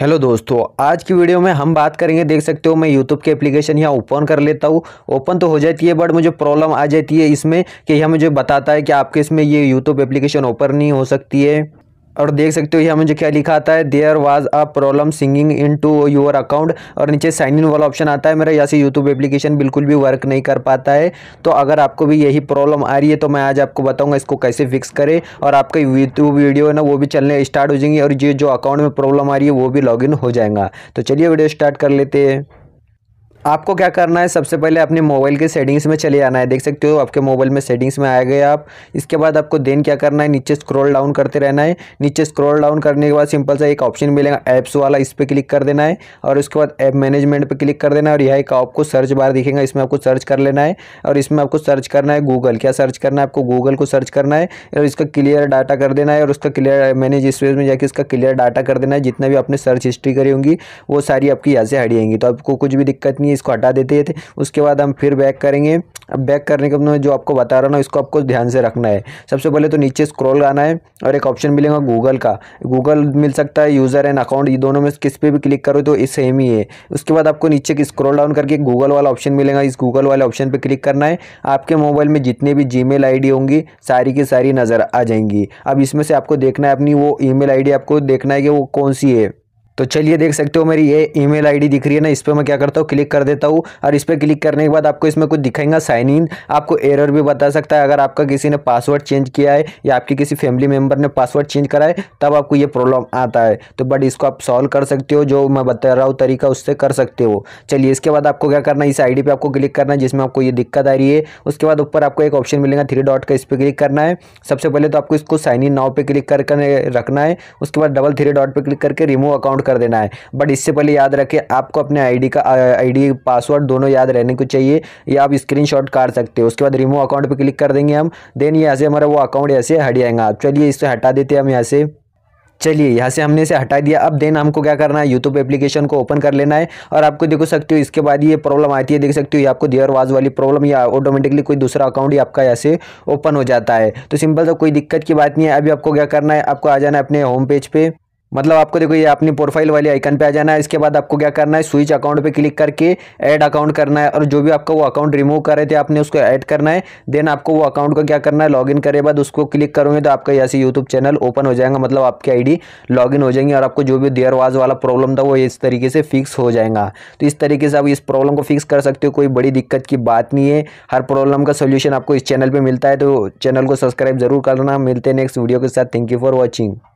Hello दोस्तों आज की वीडियो में हम बात करेंगे देख सकते हो मैं यूट्यूब की एप्लीकेशन यहाँ ओपन कर लेता हूँ ओपन तो हो जाती है बट मुझे प्रॉब्लम आ जाती है इसमें कि यह मुझे बताता है कि आपके इसमें ये यूट्यूब एप्लीकेशन ओपन नहीं हो सकती है और देख सकते हो यहाँ मुझे क्या लिखा आता है there was a problem signing in to your account और नीचे साइन इन वाला ऑप्शन आता है मेरा यहाँ से यूट्यूब एप्लीकेशन बिल्कुल भी वर्क नहीं कर पाता है तो अगर आपको भी यही प्रॉब्लम आ रही है तो मैं आज आपको बताऊँगा इसको कैसे फिक्स करें और आपका यूट्यूब वीडियो है ना वो भी चलने स्टार्ट हो जाएंगे और ये जो अकाउंट में प्रॉब्लम आ रही है वो भी इन हो जाएगा तो चलिए वीडियो स्टार्ट कर लेते हैं आपको क्या करना है सबसे पहले अपने मोबाइल के सेटिंग्स में चले जाना है देख सकते हो आपके मोबाइल में सेटिंग्स में आए गए आप इसके बाद आपको देन क्या करना है नीचे स्क्रॉल डाउन करते रहना है नीचे स्क्रॉल डाउन करने के बाद सिंपल सा एक ऑप्शन मिलेगा ऐप्स वाला इस पर क्लिक कर देना है और उसके बाद ऐप मैनेजमेंट पर क्लिक कर देना है और यह एक आपको सर्च बार दिखेगा इसमें आपको सर्च कर लेना है और इसमें आपको सर्च करना है गूगल क्या सर्च करना है आपको गूगल को सर्च करना है और इसका क्लियर डाटा कर देना है और उसका क्लियर मैनेज इस में जाकर इसका क्लियर डाटा कर देना है जितना भी आपने सर्च हिस्ट्री करी होंगी वो सारी आपकी यहाँ से हट जाएंगी तो आपको कुछ भी दिक्कत नहीं है इसको हटा देते थे उसके बाद हम फिर बैक करेंगे अब बैक करने के बाद जो आपको बता रहा ना इसको आपको ध्यान से रखना है सबसे पहले तो नीचे स्क्रॉल आना है और एक ऑप्शन मिलेगा गूगल का गूगल मिल सकता है यूज़र एंड अकाउंट ये दोनों में किस पे भी क्लिक करो तो इस सेम ही है उसके बाद आपको नीचे स्क्रॉल डाउन करके गूगल वाला ऑप्शन मिलेगा इस गूगल वाले ऑप्शन पर क्लिक करना है आपके मोबाइल में जितने भी जी मेल होंगी सारी की सारी नज़र आ जाएंगी अब इसमें से आपको देखना है अपनी वो ई मेल आपको देखना है कि वो कौन सी है तो चलिए देख सकते हो मेरी ये ईमेल आईडी दिख रही है ना इस पर मैं क्या करता हूँ क्लिक कर देता हूँ और इस पर क्लिक करने के बाद आपको इसमें कुछ दिखाएंगा साइन इन आपको एरर भी बता सकता है अगर आपका किसी ने पासवर्ड चेंज किया है या आपकी किसी फैमिली मेम्बर ने पासवर्ड चेंज करा है तब आपको ये प्रॉब्लम आता है तो बट इसको आप सॉल्व कर सकते हो जो मैं बता रहा हूँ तरीका उससे कर सकते हो चलिए इसके बाद आपको क्या करना है इस आई पर आपको क्लिक करना है जिसमें आपको ये दिक्कत आ रही है उसके बाद ऊपर आपको एक ऑप्शन मिलेगा थ्री डॉट का इस पर क्लिक करना है सबसे पहले तो आपको इसको साइन इन नाव पर क्लिक करके रखना है उसके बाद डबल थ्री डॉट पर क्लिक करके रिमूव अकाउंट कर देना है बट इससे पहले याद रखें आपको अपने आईडी का आईडी पासवर्ड दोनों याद रहने को चाहिए या आप स्क्रीनशॉट कर सकते हो उसके बाद रिमूव अकाउंट पर क्लिक कर देंगे हम देन यहाँ से हमारा वो अकाउंट यहाँ से हट जाएगा चलिए इससे हटा देते हैं हम यहाँ से चलिए यहाँ से हमने इसे हटा दिया अब देन हमको क्या करना है यूट्यूब एप्लीकेशन को ओपन कर लेना है और आपको देखो सकते हो इसके बाद ये प्रॉब्लम आती है देख सकते हो ये आपको देयर वाज वाली प्रॉब्लम या ऑटोमेटिकली कोई दूसरा अकाउंट ही आपका यहाँ से ओपन हो जाता है तो सिंपल तो कोई दिक्कत की बात नहीं है अभी आपको क्या करना है आपको आ जाना है अपने होम पेज पर पे। मतलब आपको देखो ये अपनी प्रोफाइल वाले आइकन पे आ जाना है इसके बाद आपको क्या करना है स्विच अकाउंट पे क्लिक करके ऐड अकाउंट करना है और जो भी आपका वो अकाउंट रिमूव कर रहे थे आपने उसको ऐड करना है देन आपको वो अकाउंट को क्या करना है लॉगिन करे बाद उसको क्लिक करोगे तो आपका यहाँ से यूट्यूब चैनल ओपन हो जाएगा मतलब आपकी आई लॉगिन हो जाएंगी और आपको जो भी देयर वाज वाला प्रॉब्लम था वो इस तरीके से फिक्स हो जाएगा तो इस तरीके से आप इस प्रॉब्लम को फिक्स कर सकते हो कोई बड़ी दिक्कत की बात नहीं है हर प्रॉब्लम का सोल्यूशन आपको इस चैनल पर मिलता है तो चैनल को सब्सक्राइब जरूर करना मिलते हैं नेक्स्ट वीडियो के साथ थैंक यू फॉर वॉचिंग